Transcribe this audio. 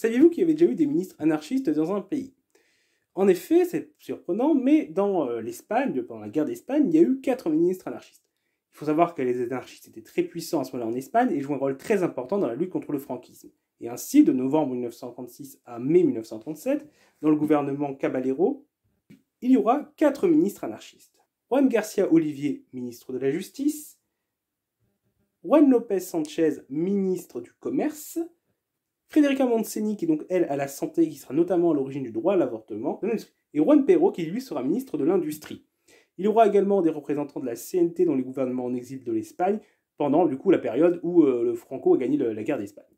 Saviez-vous qu'il y avait déjà eu des ministres anarchistes dans un pays En effet, c'est surprenant, mais dans euh, l'Espagne, pendant la guerre d'Espagne, il y a eu quatre ministres anarchistes. Il faut savoir que les anarchistes étaient très puissants à ce moment-là en Espagne et jouent un rôle très important dans la lutte contre le franquisme. Et ainsi, de novembre 1936 à mai 1937, dans le gouvernement Caballero, il y aura quatre ministres anarchistes. Juan Garcia Olivier, ministre de la Justice, Juan López Sanchez, ministre du Commerce, Frédérica Montseny qui est donc elle à la santé, qui sera notamment à l'origine du droit à l'avortement, et Juan Perro, qui lui sera ministre de l'Industrie. Il aura également des représentants de la CNT dans les gouvernements en exil de l'Espagne, pendant du coup la période où euh, le Franco a gagné la guerre d'Espagne.